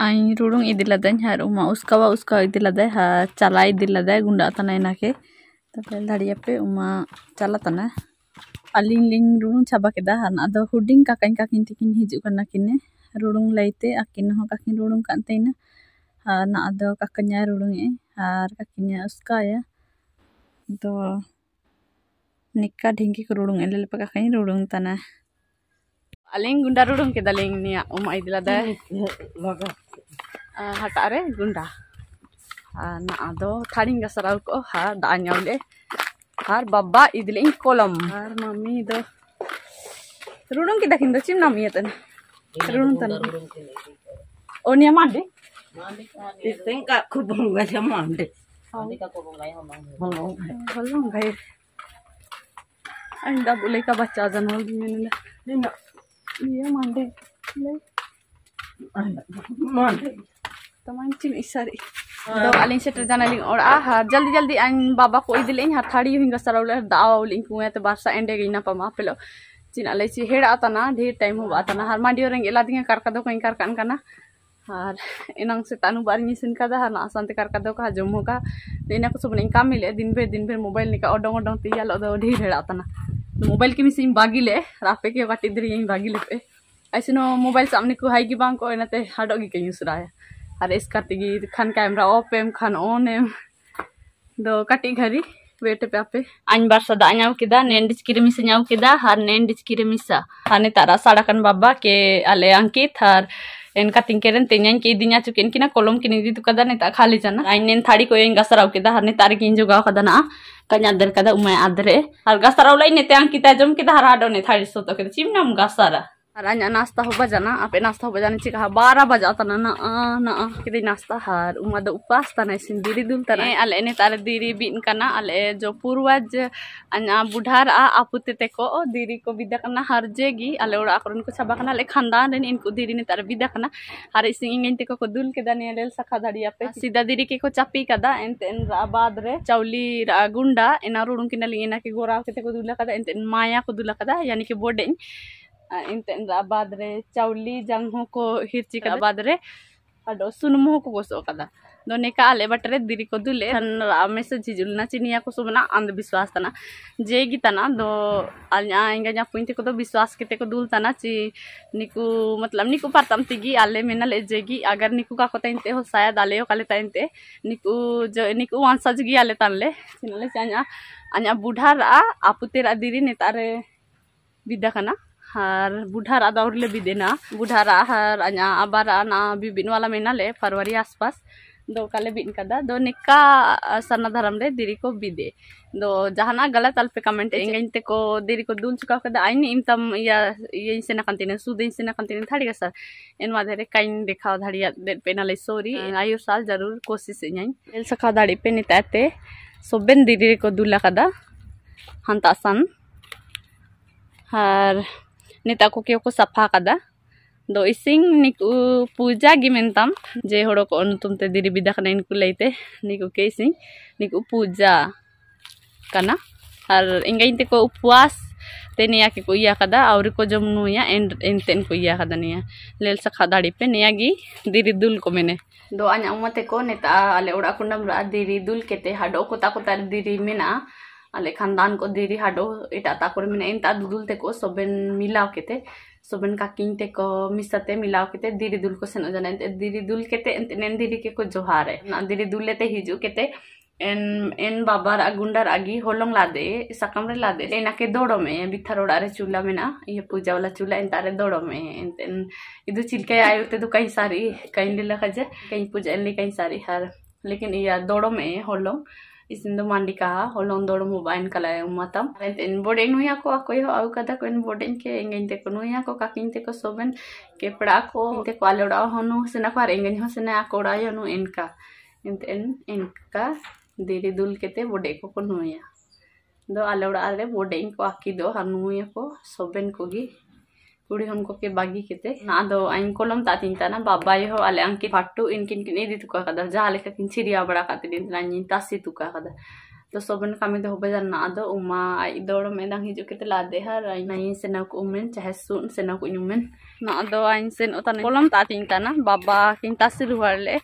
रुड़ुंग इदिलदाई हर उमा उसका वा उसका इदिलदाई हर चला इदिलदाई गुंडा तना इनाके तब दाड़िया उमा चला तना अलिंग लिंग रुड़ुंग छाबा के हरना अद हुडिंग काकिन तकिन हजना किने रुड़ुंग लाइते अकिन काकिन रुड़ुंग कानतेना हैं ना अद काकन्या रुड़ुंगे और काकिन उसका तो निका ढिंकी को रुड़ुंग एल पे काकिन रुड़ुंग तना अलिंग गुंडा रुड़ुंग के दलिंग निया Uma इदिलदाई Ah, hatare gunda. Ah, na ado taring gasaral ko ha daanyaw le. Har baba idling kolom. Har mami do. Rurung kita kinto cim nami yatan. Rurung tan. Oh niya mandi? Mandi. Isteng ka kubung ga siya mandi. Mandi ka kubung ga yung mandi. Halong ga. E. Anda boleh ka baca aja nol di mana? Di mana? Iya mandi. Mandi. तमाम अलग हाँ। Shutter जाना और जल्दी जल्दी आन बाबा को दिले हार थाड़ी हिंग सर दावा कुएं तो बारसा एंडे गई ना पमा पेलो चीन अल हेड आताना ढेर टाइम हो आताना हर मांडियो रंग एला दिंगे कारका दो कहीं ना हार इनांग से तानु बार ये का हर आसान ते कारका का जम्मू का को सुबह तो नहीं मिले दिन भर दिन भर मोबाइल निका और डोंग डोंग तो ढेर हेड आताना तो मोबाइल के मिसिंग बागी ले रापे के वाटी दरी यही बागी ले पे मोबाइल सामने को हाई की बांको इनाते हाडोगी के यूज़ ᱟᱨ ᱥᱠᱟᱨ ᱛᱮᱜᱮ खान ᱠᱮᱢᱨᱟ ᱚᱯ ᱮᱢ ᱠᱷᱟᱱ ᱚᱱ ᱮᱢ ᱫᱚ ᱠᱟᱹᱴᱤᱡ ᱜᱷᱟᱹᱨᱤ वेट पे आप अंजबार सदा आव किदा नेंडिच किरमी से आव किदा हर नेंडिच किरमिसा हाने तारा साड़ा कन बाबा के आले अंकित हर एन का तिंकेरन तेन्यान के दिन्या चुके इनकिना कोलम किनी दी तुकदा नेता खाली जाना आइन नेन थाड़ी को एन गसराव हर ने तार किन ना कहीं आदर कदा उमे आदरे हर गसराव लाई नेते अंकिता जम किदा हर हाडो ने थाड़ी सोतो के चिमना गसरा हरान नाश्ता हो बजाना आप नाश्ता हो बजाना चिका बारह बजा तना ना ना कि नाश्ता हार उमा दो उपास तना इसिन दुल तना अल ने तारे दीरी बीन अल अले जो पूर्वज अन्या बुढ़ार आ ते को दीरी को विदा हर जेगी अले और आकरन को छबा कना अले खानदान रेन इनको दीरी ने तारे विदा कना हार इसिन ते को को दुल के दने अले सखा धड़ी आपे सीधा दीरी के को चापी कदा एन बाद रे चौली गुंडा एना रुडुं के गोरा के ते को दुला एन माया को दुला यानी कि बोडेन ᱵᱟᱫᱽᱨᱮ ᱪᱟᱣᱞᱤ ᱡᱟᱝ ᱦᱚᱸᱠᱚ ᱦᱤᱨᱪᱤ ᱠᱟᱫᱟ ᱵᱟᱫᱽᱨᱮ ᱟᱫᱚ ᱥᱩᱱᱩᱢ ᱦᱚᱸᱠᱚ ᱜᱚᱥᱚ ᱠᱟᱫᱟ ᱫᱚ ᱱᱮᱠᱟ ᱟᱞᱮ ᱵᱟᱴᱨᱮ ᱫᱤᱨᱤ ᱠᱚ ᱫᱩᱞᱮ ᱢᱮᱥᱮᱡ ᱦᱤᱡᱩᱜ ᱞᱮᱱᱟ ᱪᱮ ᱱᱤᱭᱟ ᱠᱚ ᱥᱚᱵᱱᱟ ᱚᱱᱫᱷᱵᱤᱥᱣᱟᱥ ᱛᱟᱱᱟ ᱡᱮ ᱜᱤᱛᱟᱱᱟ ᱫᱚ ᱟᱞᱧᱟ ᱤᱝᱜᱟ ᱧᱟ ᱯᱩᱧ ᱛᱮᱠᱚ ᱫᱚ ᱵᱤᱥᱣᱟᱥ ᱠᱮᱛᱮ ᱠᱚ ᱫᱩᱞ ᱛᱟᱱᱟ ᱪᱮ ᱱᱤᱠᱩ ᱢᱚᱛᱞᱚᱵ ᱱᱤᱠᱩ पारतम तिगी आले में नले जेगी अगर निकू का कोता इनते हो शायद आले हो काले ताइनते निकू जो निकू वन सजगी आले तानले सिनले चान्या अन्या बुढ़ा रा आपुतेरा दिरी नेतारे विद्या खाना हर बुढ़ा रा दौड़ ले भी देना बुढ़ा रा हर अन्या अबार ना भी बिन वाला महीना ले फरवरी आसपास दो काले बीन कदा दो निका सरना धर्म ले दीरी को बिदे दो जहाँ गलत अल्पे कमेंट इंगें ते को दीरी को दूल चुका कदा आई नहीं इंतम या ये इनसे ना कंटिन्यू सुद इनसे ना कंटिन्यू थाड़ी का सर इन मा धेरे काइन दिखाओ धाड़ी दे पे ना सॉरी हाँ। आयो साल जरूर कोशिश यहीं दिल सका धाड़ी पे को दूला कदा सन हर नेता को क्यों को सफा दो इसिंग निकु पूजा की मेनताम जे हड़ो को अनुतुमते दिरी बिदा खना इनकु लेते निकु के इसिंग निकु पूजा कना और इंगे इनते उपवास ते निया के को इया खदा और को जम नुया एंड एंड तेन को इया खदा निया लेल सखा दाड़ी पे निया की दिरी दुल को मेने दो आ उमते को नेता आले ओडा कुंडम रा दिरी दुल केते हाडो को ताको तार दिरी मेना आले खानदान को देरी हाडो एटा मैंने इनता दुदुल तक सबन मिलाव के सबन काकिंग तक मिसाते मिलाव के दीदी दुल को सेन जाना देरी दुल के एन देरी के को जोहार दीदी दुल ते हिजू के एन एन बाबार गुंडार आगी होलोंग लादे साकाम रे लादे एना के दौड़ो में बिथार ओड़ा रे चूल्हा में ना ये पूजा वाला चूल्हा एनता रे दौड़ो में एन इधर चिलके आयो ते तो कहीं सारी कहीं लिला खजे कहीं पूजा एनली कहीं सारी हर लेकिन ये दौड़ो में ᱤᱥᱤᱱ ᱫᱚ ᱢᱟᱱᱰᱤᱠᱟ ᱦᱚᱞᱚᱝ ᱫᱚᱲᱚᱢ ᱵᱟᱭᱱ ᱠᱟᱞᱟᱭ ᱩᱢᱟᱛᱟᱢ ᱟᱨᱮᱱ ᱵᱚᱰᱮ ᱱᱩᱭᱟ ᱠᱚ ᱟᱠᱚᱭ ᱦᱚ ᱟᱣ ᱠᱟᱫᱟ ᱠᱚ ᱵᱚᱰᱮᱧ ᱠᱮ ᱮᱸᱜᱮᱧ ᱛᱮᱠᱚ ᱱᱩᱭᱟ ᱠᱚ ᱠᱟᱠᱤᱧ ᱛᱮᱠᱚ ᱥᱚᱵᱮᱱ ᱠᱮ ᱯᱲᱟ ᱠᱚ ᱛᱮᱠᱚ ᱟᱞᱚᱲᱟ ᱦᱚᱱᱩ ᱥᱮᱱᱟ ᱠᱚ ᱟᱨ ᱮᱸᱜᱮᱧ ᱦᱚᱸ ᱥᱮᱱᱟ ᱟᱠᱚᱲᱟ ᱭᱚᱱᱩ ᱮᱱᱠᱟ ᱮᱱᱛᱮᱱ ᱮᱱᱠᱟ ᱫᱮᱨᱤ ᱫᱩᱞ केते बोडे को को नुया दो आले उड़ा आले बोडे को आकी दो हनुया को सोबेन को गी ᱠᱩᱲᱤ ᱦᱚᱱ ᱠᱚᱠᱮ ᱵᱟᱹᱜᱤ ᱠᱮᱛᱮ ᱟᱫᱚ ᱟᱭᱢ ᱠᱚᱞᱚᱢ ᱛᱟᱛᱤᱧ ᱛᱟᱱᱟ ᱵᱟᱵᱟᱭ ᱦᱚ ᱟᱞᱮ ᱟᱝᱠᱤ ᱯᱷᱟᱴᱴᱩ ᱤᱱᱠᱤᱱ ᱠᱤᱱ ᱤᱫᱤ ᱛᱩᱠᱟ ᱠᱟᱫᱟ ᱡᱟᱦᱟᱸ ᱞᱮᱠᱟ ᱠᱤᱱ ᱪᱤᱨᱤᱭᱟ ᱵᱟᱲᱟ ᱠᱟᱛᱮ ᱫᱤᱱ ᱛᱟᱱᱟ ᱧᱤ ᱛᱟᱥᱤ ᱛᱩᱠᱟ ᱠᱟᱫᱟ तो सोबन कामी तो होबे जाना आदो उमा आई दौड़ में दांग हिजो केते लादे हर आई नहीं से ना को उमेन चाहे सुन से ना को उमेन ना आदो आइन से ओता ने कोलम तातिन ताना बाबा किन तासिर हुआले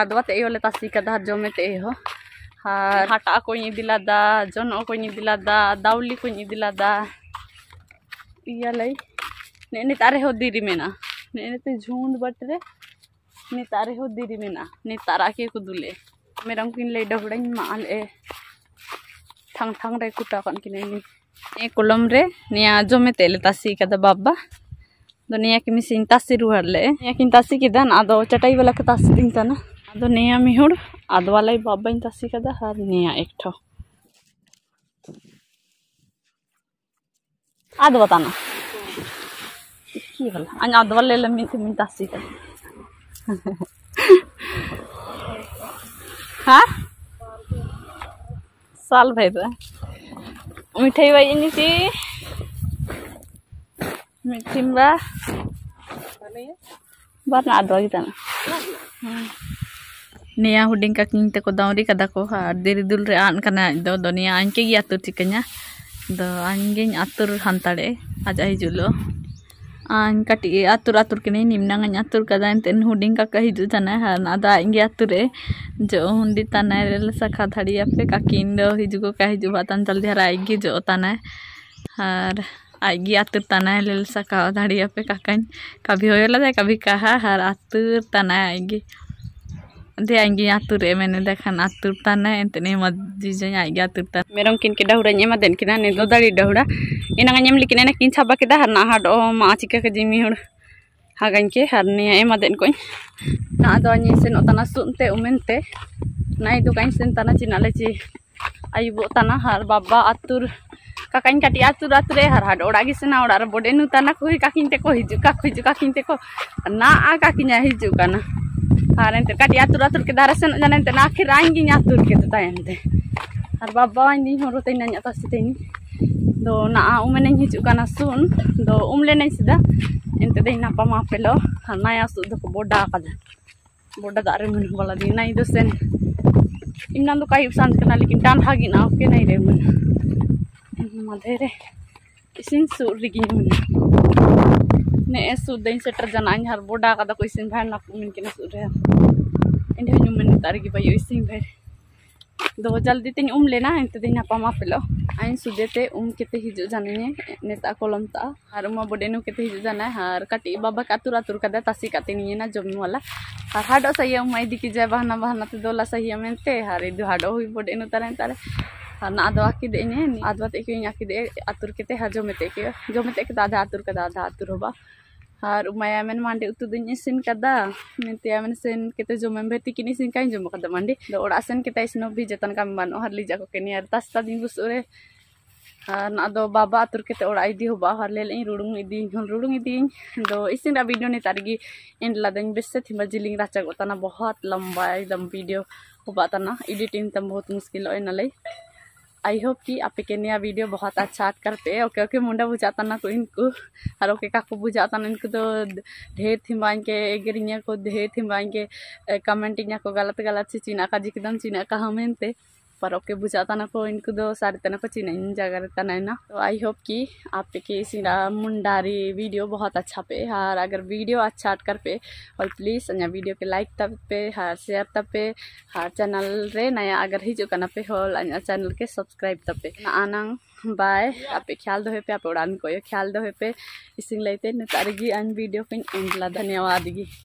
आदवा ते योले तासी का धार जो में ते हो हार हटा को नि दिलादा जन को नि दिलादा दाउली को नि दिलादा इया लाई नेतारे हो दीरी मेना नेने ते तो झुंड बट रे नेतारे हो दीरी ना नेतारा के को दुले मेरा किन ले डबड़ें माल ए थंग थंग रे कुटा कन किने नी ए कुलम रे निया जो में तेल तासी कदा बाबा दो तो निया की मिसिन तासी रुहर ले निया किन तासी की दन आदो चटाई वाला के तासी दिन ता ना आदो निया मिहुड़ आदो वाला ही बाबा इन तासी कदा हर निया एक ठो आदो बताना كثير انا قاعد ضل لمين من تحسيتها ها سال بيبا ميتي باي اني تي ميتيم با بارنا ادوغي تانا Nia huding kaking teko dauri kada ko ha diri dul re an do donia anke atur tikanya do anjing atur hantale aja julo कटी आतुर आतुर कि निम्नांग आतुर कदा इनते हूँ काका हजू जाना दा इंगे आतुरे जो हूँ ताना सखा धाड़ी पे काकिन हजू का हजू तान जल्दी हर आगे जो ताना और आगे आतुर ताना ले सखा धाड़ी पे काका कभी हो कभी कहा हर आतुर ताना आगे ᱫᱮᱭᱟᱧ ᱟᱛᱩᱨᱮ ᱢᱮᱱᱮ ᱫᱮᱠᱷᱟᱱ ᱟᱛᱩᱨ ᱛᱟᱱᱟ ᱮᱱᱛᱮ ᱢᱟᱡᱤ ᱡᱟᱧ ᱟᱭ ᱜᱮ ᱟᱛᱩᱨ ᱛᱟᱱᱟ ᱢᱮᱨᱚᱢ ᱠᱤᱱ ᱠᱮ ᱰᱟᱦᱩᱨᱟᱧ ᱮᱢᱟ ᱫᱮᱱ ᱠᱤᱱᱟ ᱱᱮ ᱫᱚ ᱫᱟᱲᱤ ᱰᱟᱦᱩᱲᱟ ᱮᱱᱟᱝ ᱧᱮᱢ ᱞᱤᱠᱤᱱ ᱮᱱᱟ ᱠᱤᱱ ᱪᱷᱟᱵᱟ ᱠᱮᱫᱟ ᱦᱟᱨ ᱱᱟᱦᱟᱰ ᱚ ᱢᱟ ᱪᱤᱠᱟ ᱠᱮ ᱡᱤᱢᱤ ᱦᱚᱲ हागान के हर एमादेन को नादे सेनोतना सुनते उमेनते नाई दुकान सेनता चिनाले ची आयुबोतना हर बाबा आतुर काकान काटी आतुर आतुरे हर हाड ओडागे सेना ओडार बोडेनुताना कोई काकिन ते को हिजु काकु हिजु काकिन ते को ना आ काकिन हिजु काना Arente kadi atur atur ke darah sen dan ente akhir anjing ke gitu ta ente. Har baba anjing horo tei nanya tas tei Do na umen yang hijau kana sun do umle nai sida ente dei napa mapelo har naya su do boda kada. Boda da re mun di nai do sen. Imnan do kai usan kana likin tan hagi na oke nai re mun. Madere isin sur ligin mun. ᱱᱮᱜᱼᱮ ᱥᱩᱨ दें ᱥᱮᱴᱮᱨ जाना ᱤᱧ ᱦᱟᱨ ᱵᱚᱰᱟ ᱠᱟᱫᱟ ᱠᱚ ᱤᱥᱤᱱ ᱵᱷᱟᱭ ᱱᱟᱠᱚ दो जल्दी तीन उम लेना इतने नापामा पेलो आई सूदेते उम के हिजु जाने नेता कोलमता और उमा बडेनु केते हिजु जाना और कटी बाबा कातुर आतुर कदा तासी काते नहीं ना जमी वाला और हाडो सही उमा इदी की जाए बहना बहाना ते दोला सही मेनते और इदु हाडो हुई बडेनु तारे तारे अदवा किदेने अदवा तेको किदे आतुर के जमे तेको जमे तेको आधा आतुर का आधा आतुर होबा और उमाया मैंने मांडी उतु दिन इसीन कदा मिनतिया मैंने सेन केते जो मैं भेती किनी सिन काई जमो कदा मांडी दो ओड़ा सेन केते इसनो भी जतन का मानो हर ली जाको केनी और तास्ता दिन गुसुरे और ना दो बाबा आतुर केते ओड़ा इदी होबा हर ले लेई रुडुंग इदी हुन रुडुंग इदी दो इसीन रा वीडियो ने तारगी एंड लादन बेसे थी मजिलिंग राचा गोताना बहुत लंबा एकदम वीडियो होबा तना एडिटिंग तम बहुत मुश्किल होय नले आई होप कि आप नया वीडियो बहुत अच्छा करते ओके ओके मुंडा बुझाता ना को तो इनको और ओके का बुझाता ना इनको तो ढेर बाइन के एगरिया को ढेर बाइन के कमेंट को गलत गलत से चीना का जिकदम चीना का हमें ಪರೋಕ್ಕೆ ಭುಜ ತನಕ ಇಂಕುದು ಸಾರಿ ತನಕ ಚಿನ್ನ इन जगह रहता है ना तो आई होप कि आपके सीरा मुंडारी वीडियो बहुत अच्छा पे हर अगर वीडियो अच्छा कर पे और प्लीज़ अन्य वीडियो के लाइक तब पे हर शेयर तब पे हर चैनल रे नया अगर ही जो करना पे हो अन्य चैनल के सब्सक्राइब तब पे आनंग बाय आप ख्याल दोहे पे आप उड़ान को ख्याल दोहे पे इसी लाइते नारी अन वीडियो पे एंडला धन्यवाद गी